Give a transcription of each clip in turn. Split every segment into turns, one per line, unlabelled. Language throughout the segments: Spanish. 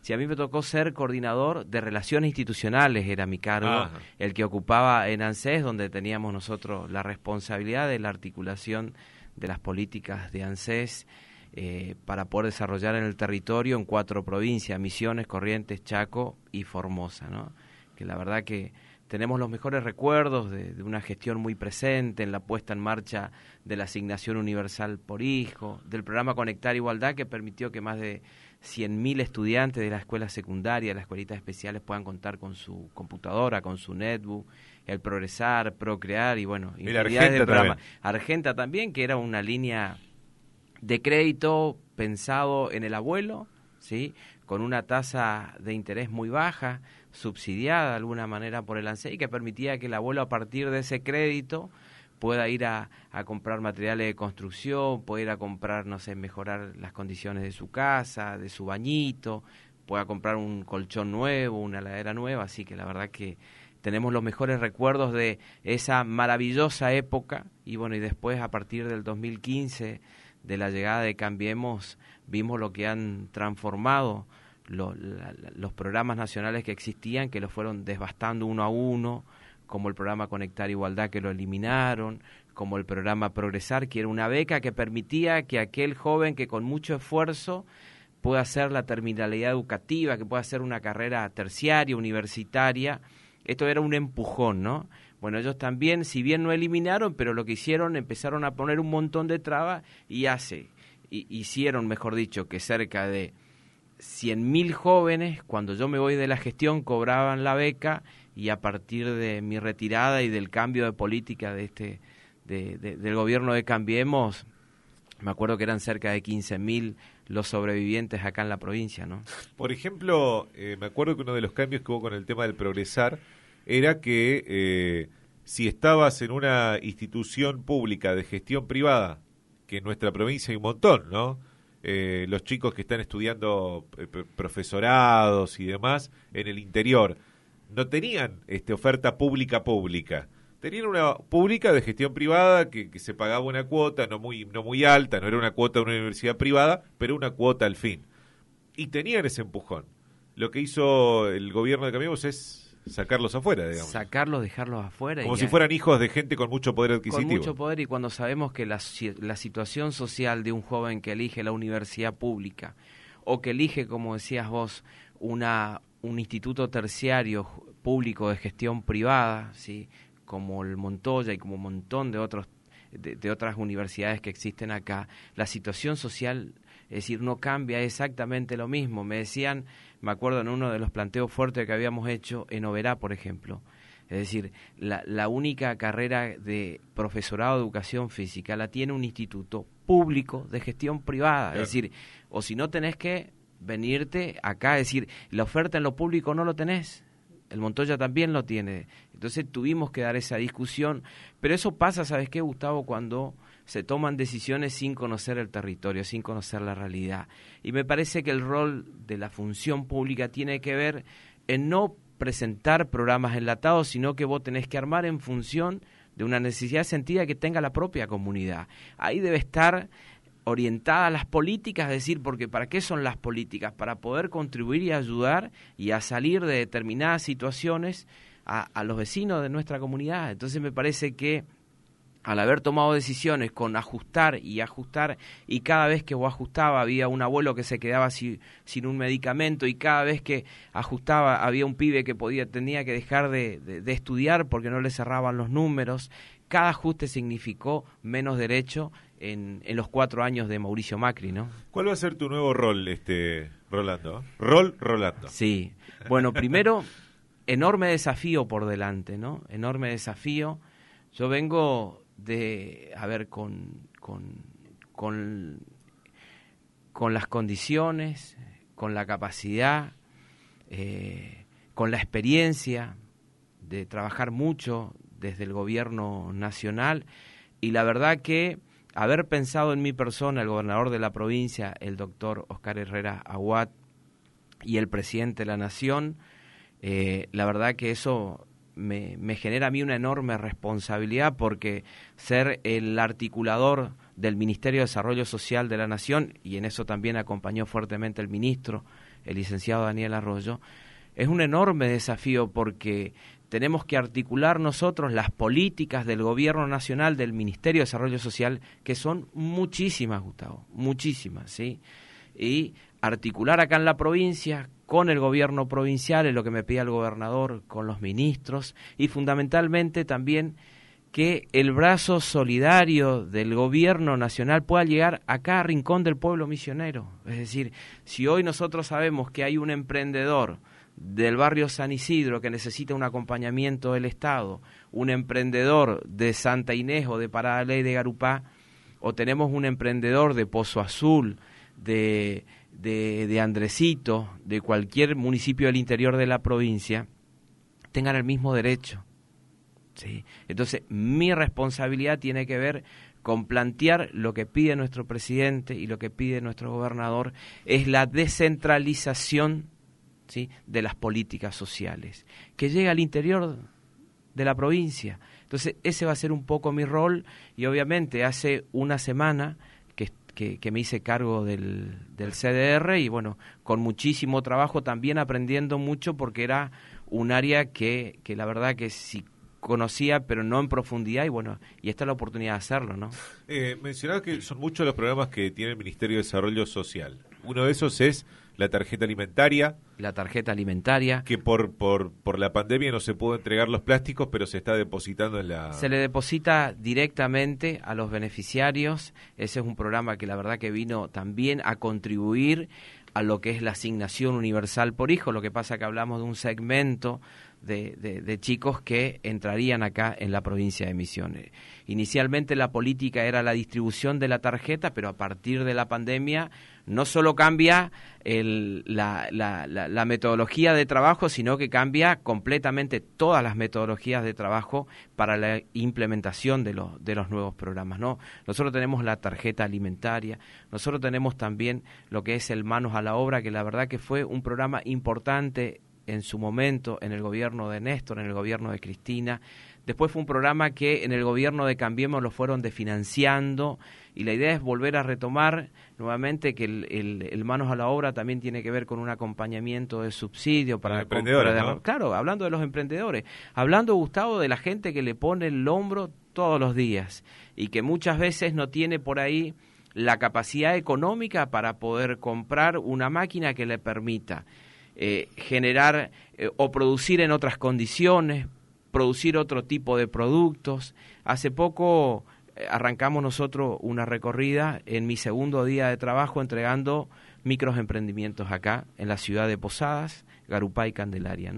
Si a mí me tocó ser coordinador de relaciones institucionales, era mi cargo, el que ocupaba en ANSES, donde teníamos nosotros la responsabilidad de la articulación de las políticas de ANSES eh, para poder desarrollar en el territorio en cuatro provincias, Misiones, Corrientes, Chaco y Formosa, ¿no? Que la verdad que tenemos los mejores recuerdos de, una gestión muy presente en la puesta en marcha de la asignación universal por hijo, del programa Conectar Igualdad que permitió que más de 100.000 estudiantes de la escuela secundaria, de las escuelitas especiales puedan contar con su computadora, con su netbook, el progresar, procrear y bueno, y la Argenta programa. También. Argenta también, que era una línea de crédito pensado en el abuelo, ¿sí? con una tasa de interés muy baja, subsidiada de alguna manera por el ANSEI, que permitía que el abuelo a partir de ese crédito pueda ir a, comprar materiales de construcción, pueda ir a comprar, no sé, mejorar las condiciones de su casa, de su bañito, pueda comprar un colchón nuevo, una heladera nueva, así que la verdad que tenemos los mejores recuerdos de esa maravillosa época y bueno, y después a partir del 2015, de la llegada de Cambiemos, vimos lo que han transformado los, los programas nacionales que existían, que los fueron desbastando uno a uno, como el programa Conectar Igualdad que lo eliminaron, como el programa Progresar, que era una beca que permitía que aquel joven que con mucho esfuerzo pueda hacer la terminalidad educativa, que pueda hacer una carrera terciaria, universitaria, esto era un empujón, ¿no? Bueno, ellos también, si bien no eliminaron, pero lo que hicieron, empezaron a poner un montón de trabas y hace, hicieron, mejor dicho, que cerca de mil jóvenes, cuando yo me voy de la gestión, cobraban la beca y a partir de mi retirada y del cambio de política de este del gobierno de Cambiemos, me acuerdo que eran cerca de 15.000 los sobrevivientes acá en la provincia, ¿no?
Por ejemplo, eh, me acuerdo que uno de los cambios que hubo con el tema del progresar era que eh, si estabas en una institución pública de gestión privada, que en nuestra provincia hay un montón, ¿no? Eh, los chicos que están estudiando profesorados y demás en el interior, no tenían este, oferta pública pública. Tenían una pública de gestión privada que, que, se pagaba una cuota, no muy, no muy alta, no era una cuota de una universidad privada, pero una cuota al fin. Y tenían ese empujón. Lo que hizo el gobierno de Cambiemos es sacarlos afuera, digamos.
Sacarlos, dejarlos
afuera. Como si fueran hijos de gente con mucho poder adquisitivo. Con mucho
poder y cuando sabemos que la, la situación social de un joven que elige la universidad pública o que elige, como decías vos, una, un instituto terciario público de gestión privada, ¿sí? como el Montoya y como un montón de, otros, de, otras universidades que existen acá, la situación social es decir, no cambia exactamente lo mismo. Me decían, me acuerdo en uno de los planteos fuertes que habíamos hecho en Oberá, por ejemplo. Es decir, la, única carrera de profesorado de educación física la tiene un instituto público de gestión privada. Es decir, o si no tenés que venirte acá, a decir, la oferta en lo público no lo tenés. El Montoya también lo tiene. Entonces tuvimos que dar esa discusión. Pero eso pasa, ¿sabes qué, Gustavo? Cuando se toman decisiones sin conocer el territorio, sin conocer la realidad. Y me parece que el rol de la función pública tiene que ver en no presentar programas enlatados, sino que vos tenés que armar en función de una necesidad sentida que tenga la propia comunidad. Ahí debe estar orientada a las políticas, es decir, porque ¿para qué son las políticas? Para poder contribuir y ayudar y a salir de determinadas situaciones a, los vecinos de nuestra comunidad. Entonces me parece que al haber tomado decisiones con ajustar y ajustar, y cada vez que ajustaba había un abuelo que se quedaba sin, sin un medicamento, y cada vez que ajustaba había un pibe que podía, tenía que dejar de estudiar porque no le cerraban los números, cada ajuste significó menos derecho en, los cuatro años de Mauricio Macri, ¿no?
¿Cuál va a ser tu nuevo rol, este Rolando?
Rol Rolando. Sí. Bueno, primero, enorme desafío por delante, ¿no? Enorme desafío. Yo vengo de, a ver, con, con, con, las condiciones, con la capacidad, eh, con la experiencia de trabajar mucho desde el gobierno nacional y la verdad que haber pensado en mi persona el gobernador de la provincia, el doctor Oscar Herrera Aguat, y el presidente de la Nación, eh, la verdad que eso me, genera a mí una enorme responsabilidad porque ser el articulador del Ministerio de Desarrollo Social de la Nación, y en eso también acompañó fuertemente el ministro, el licenciado Daniel Arroyo, es un enorme desafío porque tenemos que articular nosotros las políticas del Gobierno Nacional, del Ministerio de Desarrollo Social, que son muchísimas, Gustavo, muchísimas, ¿sí? Y articular acá en la provincia con el gobierno provincial, es lo que me pide el gobernador, con los ministros y fundamentalmente también que el brazo solidario del gobierno nacional pueda llegar a rincón del pueblo misionero. Es decir, si hoy nosotros sabemos que hay un emprendedor del barrio San Isidro que necesita un acompañamiento del Estado, un emprendedor de Santa Inés o de Parada Ley de Garupá, o tenemos un emprendedor de Pozo Azul, de, de, de Andresito, de cualquier municipio del interior de la provincia, tengan el mismo derecho. ¿sí? Entonces, mi responsabilidad tiene que ver con plantear lo que pide nuestro presidente y lo que pide nuestro gobernador, es la descentralización de las políticas sociales, que llega al interior de la provincia. Entonces, ese va a ser un poco mi rol y obviamente hace una semana que, me hice cargo del, del, CDR y bueno, con muchísimo trabajo también aprendiendo mucho porque era un área que, la verdad que sí conocía, pero no en profundidad, y bueno, y esta es la oportunidad de hacerlo, ¿no?
Eh, mencionaba que son muchos los programas que tiene el Ministerio de Desarrollo Social. Uno
de esos es
la tarjeta alimentaria. La tarjeta alimentaria. Que por, por, por la pandemia no se pudo entregar los plásticos, pero se está depositando en la... Se le
deposita directamente a los beneficiarios. Ese es un programa que la verdad que vino también a contribuir a lo que es la asignación universal por hijo. Lo que pasa que hablamos de un segmento de, chicos que entrarían acá en la provincia de Misiones. Inicialmente la política era la distribución de la tarjeta, pero a partir de la pandemia no solo cambia la, metodología de trabajo, sino que cambia completamente todas las metodologías de trabajo para la implementación de, los, de los nuevos programas. ¿no? Nosotros tenemos la tarjeta alimentaria, nosotros tenemos también lo que es el manos a la obra, que la verdad que fue un programa importante en su momento en el gobierno de Néstor, en el gobierno de Cristina. Después fue un programa que en el gobierno de Cambiemos lo fueron desfinanciando y la idea es volver a retomar nuevamente que el, manos a la obra también tiene que ver con un acompañamiento de subsidio para los emprendedores. Claro, hablando de los emprendedores, hablando Gustavo de la gente que le pone el hombro todos los días y que muchas veces no tiene por ahí la capacidad económica para poder comprar una máquina que le permita eh, generar eh, o producir en otras condiciones, producir otro tipo de productos. Hace poco eh, arrancamos nosotros una recorrida en mi segundo día de trabajo entregando microemprendimientos acá en la ciudad de Posadas, Garupá y Candelaria,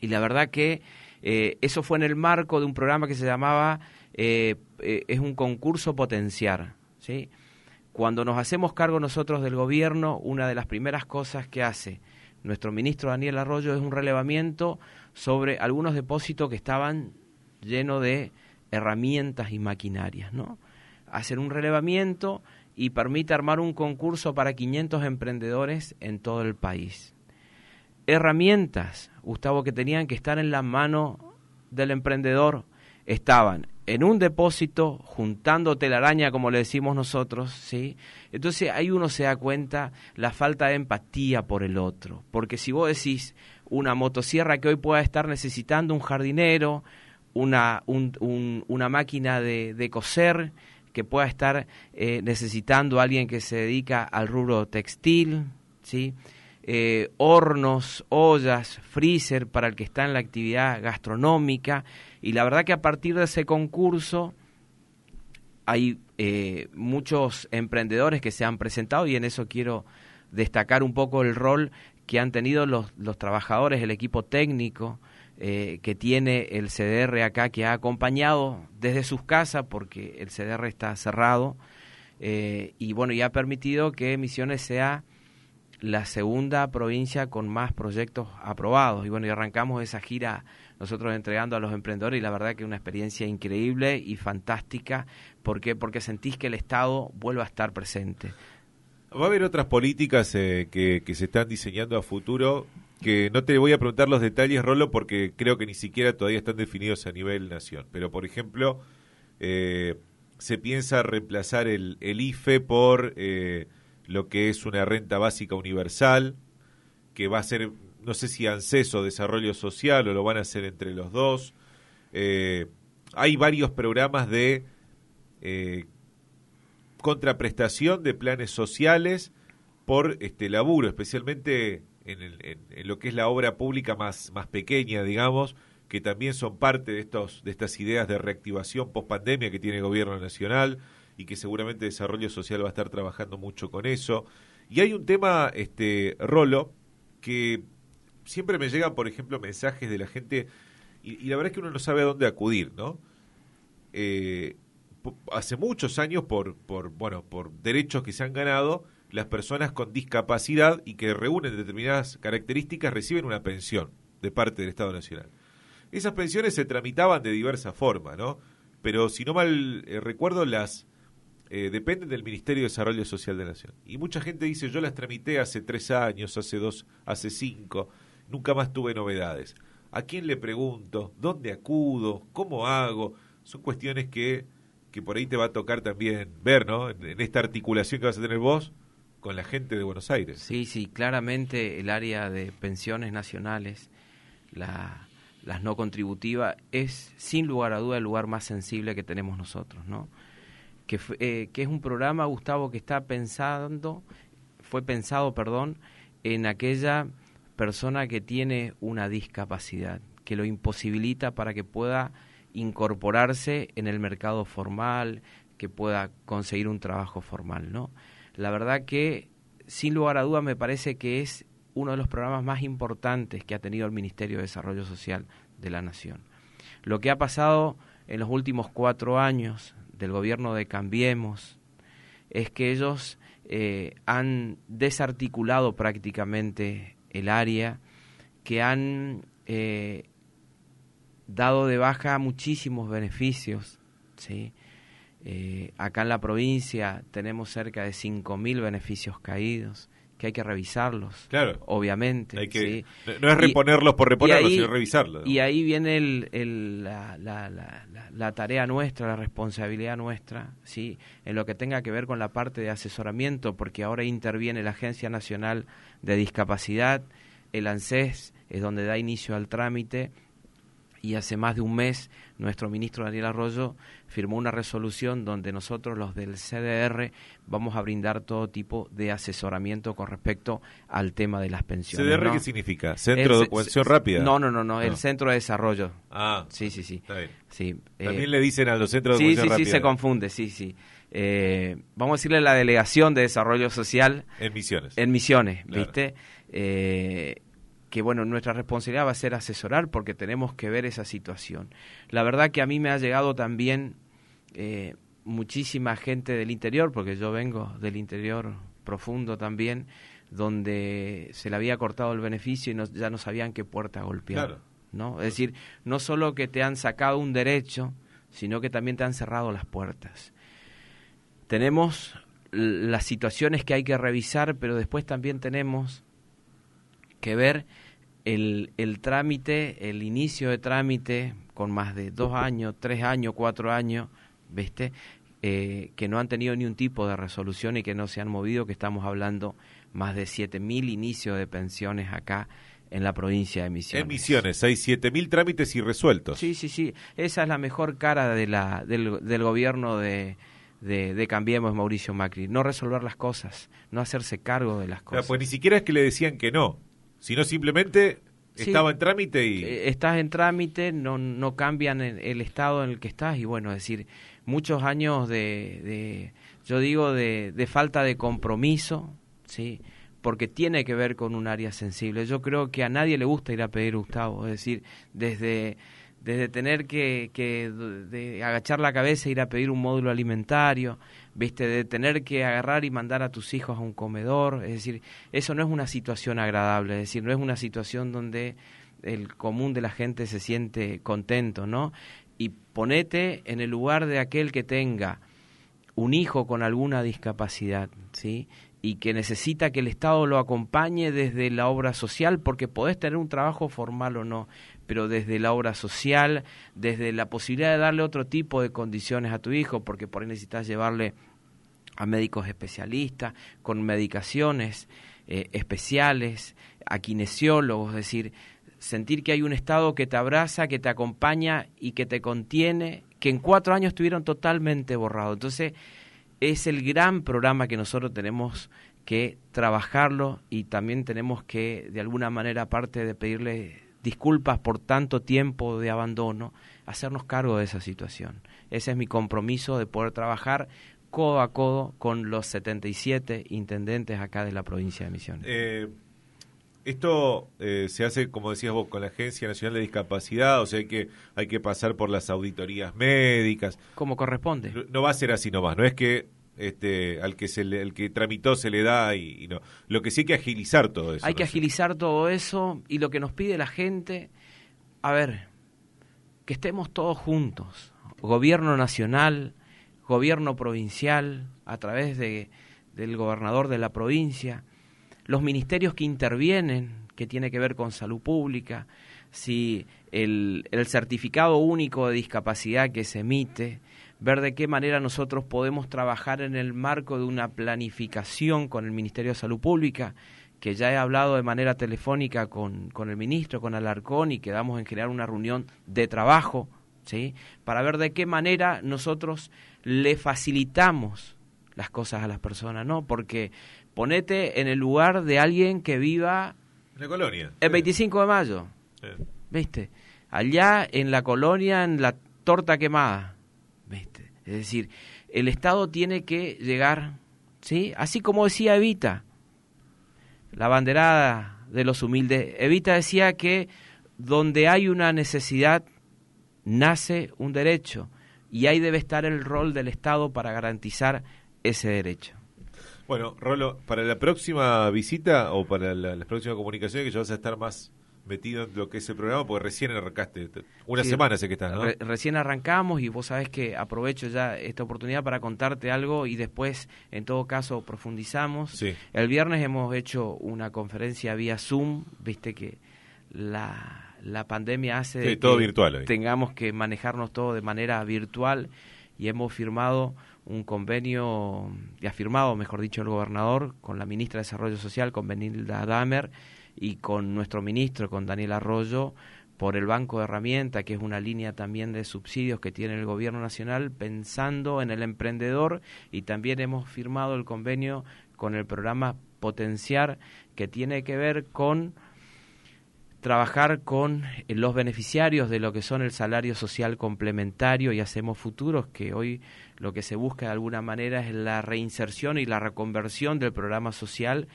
Y la verdad que eso fue en el marco de un programa que se llamaba es un concurso potenciar. Cuando nos hacemos cargo nosotros del gobierno, una de las primeras cosas que hace nuestro ministro Daniel Arroyo es un relevamiento sobre algunos depósitos que estaban llenos de herramientas y maquinarias, ¿no? Hacer un relevamiento y permite armar un concurso para 500 emprendedores en todo el país. Herramientas, Gustavo, que tenían que estar en la mano del emprendedor, estaban en un depósito, juntando telaraña, como le decimos nosotros, ¿sí? Entonces ahí uno se da cuenta la falta de empatía por el otro. Porque si vos decís una motosierra que hoy pueda estar necesitando un jardinero, una, máquina de, de, coser que pueda estar eh, necesitando alguien que se dedica al rubro textil, ¿sí? Eh, hornos, ollas, freezer para el que está en la actividad gastronómica. Y la verdad que a partir de ese concurso hay eh, muchos emprendedores que se han presentado y en eso quiero destacar un poco el rol que han tenido los, los trabajadores, el equipo técnico eh, que tiene el CDR acá, que ha acompañado desde sus casas, porque el CDR está cerrado, eh, y bueno, y ha permitido que Misiones sea la segunda provincia con más proyectos aprobados. Y bueno, y arrancamos esa gira nosotros entregando a los emprendedores y la verdad que una experiencia increíble y fantástica. porque Porque sentís que el Estado vuelva a estar presente.
Va a haber otras políticas eh, que, se están diseñando a futuro que no te voy a preguntar los detalles, Rolo, porque creo que ni siquiera todavía están definidos a nivel nación. Pero, por ejemplo, eh, se piensa reemplazar el, el IFE por eh, lo que es una renta básica universal, que va a ser no sé si ANSES o Desarrollo Social o lo van a hacer entre los dos. Eh, hay varios programas de eh, contraprestación de planes sociales por este laburo, especialmente en, lo que es la obra pública más, más pequeña, digamos, que también son parte de, estos, de estas ideas de reactivación post-pandemia que tiene el Gobierno Nacional y que seguramente Desarrollo Social va a estar trabajando mucho con eso. Y hay un tema, este, Rolo, que siempre me llegan, por ejemplo, mensajes de la gente, y, la verdad es que uno no sabe a dónde acudir, ¿no? Eh, hace muchos años, por, por, bueno, por derechos que se han ganado, las personas con discapacidad y que reúnen determinadas características reciben una pensión de parte del Estado Nacional. Esas pensiones se tramitaban de diversa forma, ¿no? Pero si no mal eh, recuerdo, las eh, dependen del Ministerio de Desarrollo Social de la Nación. Y mucha gente dice, yo las tramité hace tres años, hace dos, hace cinco. Nunca más tuve novedades. ¿A quién le pregunto? ¿Dónde acudo? ¿Cómo hago? Son cuestiones que, por ahí te va a tocar también ver, ¿no?
En, esta articulación que vas a tener vos con la gente de Buenos Aires. Sí, sí, claramente el área de pensiones nacionales, la, las no contributivas, es sin lugar a duda el lugar más sensible que tenemos nosotros, ¿no? Que, eh, que es un programa, Gustavo, que está pensando, fue pensado, perdón, en aquella persona que tiene una discapacidad, que lo imposibilita para que pueda incorporarse en el mercado formal, que pueda conseguir un trabajo formal, ¿no? La verdad que, sin lugar a dudas, me parece que es uno de los programas más importantes que ha tenido el Ministerio de Desarrollo Social de la Nación. Lo que ha pasado en los últimos cuatro años del gobierno de Cambiemos es que ellos eh, han desarticulado prácticamente el área, que han eh, dado de baja muchísimos beneficios. ¿sí? Eh, acá en la provincia tenemos cerca de 5.000 beneficios caídos que hay que revisarlos. Claro. Obviamente. No es reponerlos por reponerlos, sino revisarlos. Y ahí viene la, la, tarea nuestra, la responsabilidad nuestra, ¿sí? en lo que tenga que ver con la parte de asesoramiento, porque ahora interviene la Agencia Nacional de discapacidad. El ANSES es donde da inicio al trámite y hace más de un mes nuestro ministro Daniel Arroyo firmó una resolución donde nosotros los del CDR vamos a brindar todo tipo de asesoramiento con respecto al tema de las pensiones. ¿CDR qué significa? ¿Centro de Pensión Rápida? No, no, no, no, el Centro de Desarrollo. Ah. Sí, sí, sí. Está bien. sí eh, También le dicen a los centros de sí, sí, Sí, sí, se confunde, sí, sí. Eh, vamos a decirle, a la Delegación de Desarrollo Social. En Misiones. En Misiones, ¿viste? Eh, que bueno, nuestra responsabilidad va a ser asesorar porque tenemos que ver esa situación. La verdad que a mí me ha llegado también eh, muchísima gente del interior, porque yo vengo del interior profundo también, donde se le había cortado el beneficio y ya no sabían qué puerta golpear. ¿no? Es decir, no solo que te han sacado un derecho, sino que también te han cerrado las puertas tenemos las situaciones que hay que revisar, pero después también tenemos que ver el, trámite, el inicio de trámite, con más de dos años, tres años, cuatro años, ¿viste? Eh, que no han tenido ni un tipo de resolución y que no se han movido, que estamos hablando más de 7.000 inicios de pensiones acá en la provincia de Misiones. En Misiones, hay 7.000 trámites irresueltos. Sí, sí, sí. Esa es la mejor cara de la, del gobierno de, de, Cambiemos Mauricio Macri, no resolver las cosas, no hacerse cargo de las
cosas. pues ni siquiera es que le decían que no,
sino simplemente estaba en trámite y... Eh, estás en trámite, no, no cambian el, estado en el que estás y bueno, es decir, muchos años de, yo digo, de, de, falta de compromiso, ¿sí? porque tiene que ver con un área sensible. Yo creo que a nadie le gusta ir a pedir Gustavo, es decir, desde desde tener que, agachar la cabeza e ir a pedir un módulo alimentario, viste, de tener que agarrar y mandar a tus hijos a un comedor, es decir, eso no es una situación agradable, es decir, no es una situación donde el común de la gente se siente contento, ¿no? Y ponete en el lugar de aquel que tenga un hijo con alguna discapacidad, ¿sí? y que necesita que el Estado lo acompañe desde la obra social, porque podés tener un trabajo formal o no, pero desde la obra social, desde la posibilidad de darle otro tipo de condiciones a tu hijo, porque por ahí necesitas llevarle a médicos especialistas, con medicaciones eh, especiales, a kinesiólogos, es decir, sentir que hay un Estado que te abraza, que te acompaña y que te contiene, que en cuatro años estuvieron totalmente borrados. Entonces, es el gran programa que nosotros tenemos que trabajarlo y también tenemos que, de alguna manera, aparte de pedirle disculpas por tanto tiempo de abandono, hacernos cargo de esa situación. Ese es mi compromiso de poder trabajar codo a codo con los 77 intendentes acá de la provincia de Misiones.
Eh, esto eh, se hace, como decías vos, con la Agencia Nacional de Discapacidad, o sea, hay que, hay que pasar por las auditorías médicas. Como corresponde. No, va a ser así nomás, no es que este, al que se el que tramitó se le da y, no. Lo que sí hay que agilizar todo eso. Hay que
agilizar todo eso y lo que nos pide la gente, a ver, que estemos todos juntos, gobierno nacional, gobierno provincial, a través de, del gobernador de la provincia, los ministerios que intervienen, que tiene que ver con salud pública, si el, certificado único de discapacidad que se emite, ver de qué manera nosotros podemos trabajar en el marco de una planificación con el Ministerio de Salud Pública, que ya he hablado de manera telefónica con, con el ministro, con Alarcón, y quedamos en generar una reunión de trabajo, ¿sí? para ver de qué manera nosotros le facilitamos las cosas a las personas, ¿no? Porque ponete en el lugar de alguien que viva...
En la colonia. El
25 de mayo. ¿Viste? Allá en la colonia, en la torta quemada. ¿Viste? Es decir, el Estado tiene que llegar, ¿sí? Así como decía Evita, la banderada de los humildes. Evita decía que donde hay una necesidad, nace un derecho y ahí debe estar el rol del Estado para garantizar ese derecho.
Bueno, Rolo, para la próxima visita o para la, las próximas comunicaciones que ya vas a estar más metido en lo que es el programa, porque recién arrancaste, una semana sé que estás, ¿no?
recién arrancamos y vos sabés que aprovecho ya esta oportunidad para contarte algo y después, en todo caso, profundizamos. Sí. El viernes hemos hecho una conferencia vía Zoom, viste que la, la pandemia hace todo que virtual tengamos que manejarnos todo de manera virtual y hemos firmado un convenio ha firmado, mejor dicho, el gobernador con la ministra de Desarrollo Social, con Benilda Damer, y con nuestro ministro, con Daniel Arroyo, por el Banco de Herramientas, que es una línea también de subsidios que tiene el Gobierno Nacional, pensando en el emprendedor, y también hemos firmado el convenio con el programa Potenciar, que tiene que ver con trabajar con eh, los beneficiarios de lo que son el salario social complementario y hacemos futuros, que hoy lo que se busca de alguna manera es la reinserción y la reconversión del programa social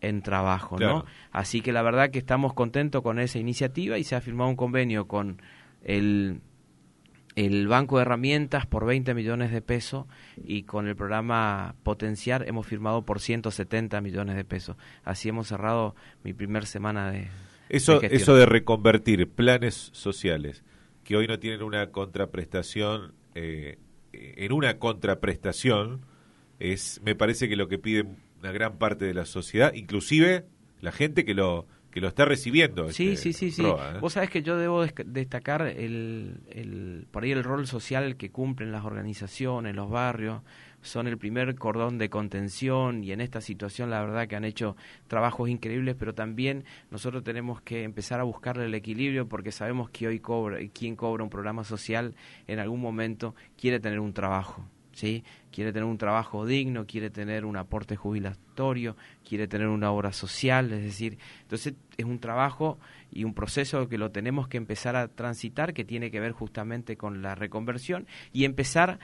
en trabajo, ¿no? Así que la verdad que estamos contentos con esa iniciativa y se ha firmado un convenio con el, el banco de herramientas por 20 millones de pesos y con el programa Potenciar hemos firmado por 170 millones de pesos. Así hemos cerrado mi primera semana de, eso, de eso de
reconvertir planes sociales que hoy no tienen una contraprestación, eh, en una contraprestación, es me parece que lo que pide una gran parte de la sociedad, inclusive la gente que lo que lo está recibiendo. Sí, este, sí, sí, sí. ¿eh? Vos
sabés que yo debo destacar el, el, por ahí el rol social que cumplen las organizaciones, los barrios, son el primer cordón de contención y en esta situación la verdad que han hecho trabajos increíbles, pero también nosotros tenemos que empezar a buscarle el equilibrio porque sabemos que hoy quien cobra un programa social en algún momento quiere tener un trabajo. ¿Sí? Quiere tener un trabajo digno, quiere tener un aporte jubilatorio, quiere tener una obra social, es decir, entonces es un trabajo y un proceso que lo tenemos que empezar a transitar, que tiene que ver justamente con la reconversión y empezar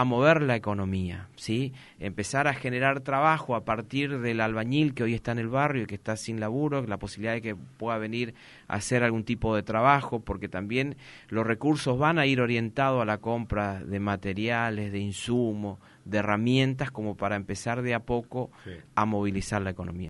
a mover la economía, ¿sí? empezar a generar trabajo a partir del albañil que hoy está en el barrio y que está sin laburo, la posibilidad de que pueda venir a hacer algún tipo de trabajo, porque también los recursos van a ir orientados a la compra de materiales, de insumos, de herramientas, como para empezar de a poco a movilizar la economía.